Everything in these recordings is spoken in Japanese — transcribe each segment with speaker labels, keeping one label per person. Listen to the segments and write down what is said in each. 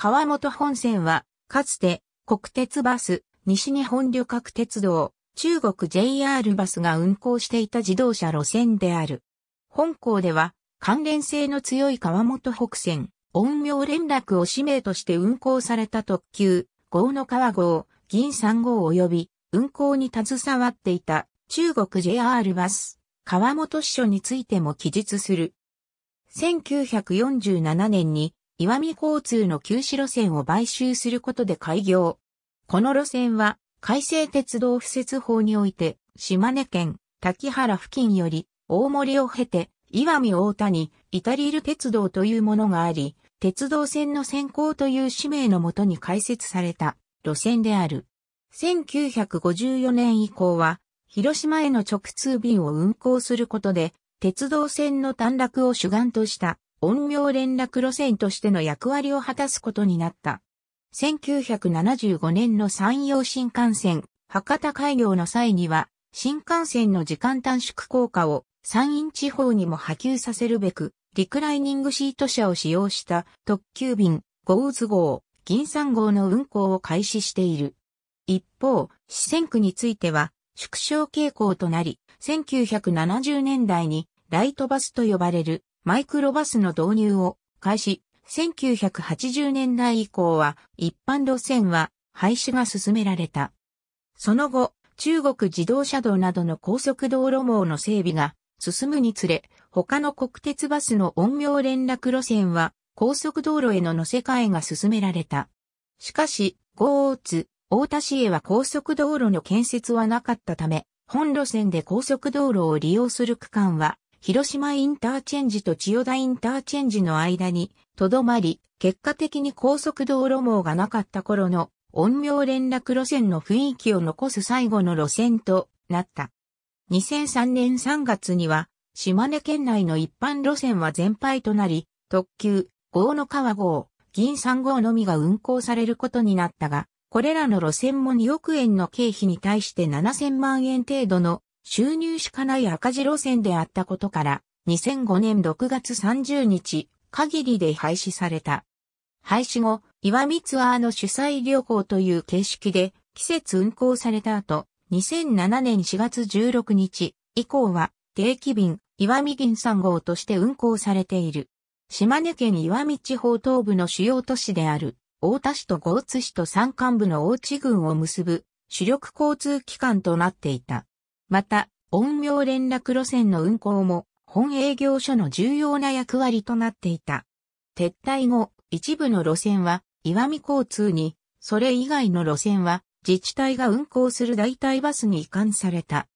Speaker 1: 川本本線は、かつて、国鉄バス、西日本旅客鉄道、中国 JR バスが運行していた自動車路線である。本校では、関連性の強い川本北線、音名連絡を使命として運行された特急、号の川号、銀三号及び、運行に携わっていた中国 JR バス、川本支所についても記述する。1947年に岩見交通の旧市路線を買収することで開業。この路線は、改正鉄道敷設法において、島根県、滝原付近より、大森を経て、岩見大谷、イタリール鉄道というものがあり、鉄道線の先行という使命のもとに開設された路線である。1954年以降は、広島への直通便を運行することで、鉄道線の短絡を主眼とした音量連絡路線としての役割を果たすことになった。1975年の山陽新幹線、博多開業の際には、新幹線の時間短縮効果を山陰地方にも波及させるべく、リクライニングシート車を使用した特急便、ゴーズ号、銀山号の運行を開始している。一方、四川区については、縮小傾向となり、1970年代にライトバスと呼ばれるマイクロバスの導入を開始、1980年代以降は一般路線は廃止が進められた。その後、中国自動車道などの高速道路網の整備が進むにつれ、他の国鉄バスの音量連絡路線は高速道路への乗せ替えが進められた。しかし、豪津、大田市へは高速道路の建設はなかったため、本路線で高速道路を利用する区間は広島インターチェンジと千代田インターチェンジの間に、とどまり、結果的に高速道路網がなかった頃の、音明連絡路線の雰囲気を残す最後の路線となった。2003年3月には、島根県内の一般路線は全廃となり、特急、豪の川号、銀3号のみが運行されることになったが、これらの路線も2億円の経費に対して7000万円程度の収入しかない赤字路線であったことから、2005年6月30日、限りで廃止された。廃止後、岩見ツアーの主催旅行という形式で、季節運行された後、2007年4月16日以降は、定期便、岩見銀3号として運行されている。島根県岩見地方東部の主要都市である、大田市と豪津市と山間部の大地郡を結ぶ主力交通機関となっていた。また、音明連絡路線の運行も本営業所の重要な役割となっていた。撤退後、一部の路線は岩見交通に、それ以外の路線は自治体が運行する代替バスに移管された。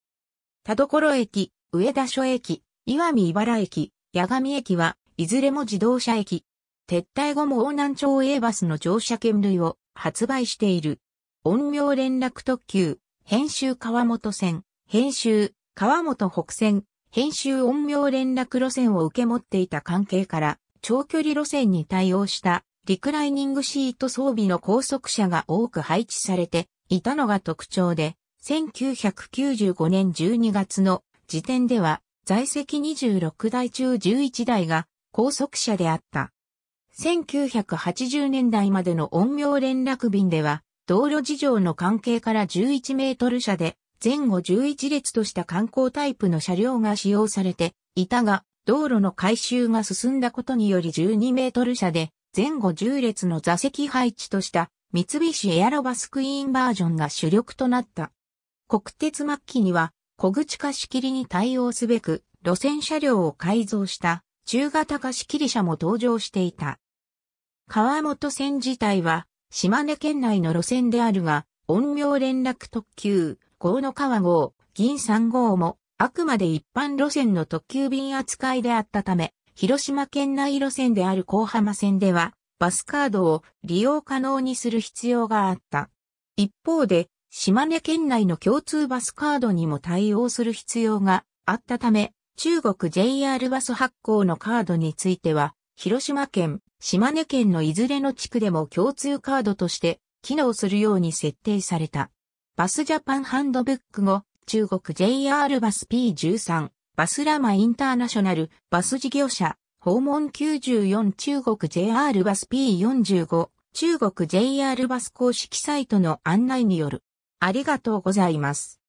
Speaker 1: 田所駅、上田所駅、岩見茨駅、八神駅はいずれも自動車駅。撤退後も大南町 A バスの乗車券類を発売している。音明連絡特急、編集川本線、編集、川本北線、編集音明連絡路線を受け持っていた関係から、長距離路線に対応したリクライニングシート装備の高速車が多く配置されていたのが特徴で、1995年12月の時点では在籍26台中11台が高速車であった。1980年代までの音明連絡便では、道路事情の関係から11メートル車で前後11列とした観光タイプの車両が使用されていたが、道路の改修が進んだことにより12メートル車で前後10列の座席配置とした三菱エアロバスクイーンバージョンが主力となった。国鉄末期には小口貸し切りに対応すべく路線車両を改造した中型貸し切り車も登場していた。川本線自体は島根県内の路線であるが、音名連絡特急、号の川号、銀3号も、あくまで一般路線の特急便扱いであったため、広島県内路線である高浜線では、バスカードを利用可能にする必要があった。一方で、島根県内の共通バスカードにも対応する必要があったため、中国 JR バス発行のカードについては、広島県、島根県のいずれの地区でも共通カードとして機能するように設定された。バスジャパンハンドブック後、中国 JR バス P13、バスラマインターナショナル、バス事業者、訪問94中国 JR バス P45、中国 JR バス公式サイトの案内による。ありがとうございます。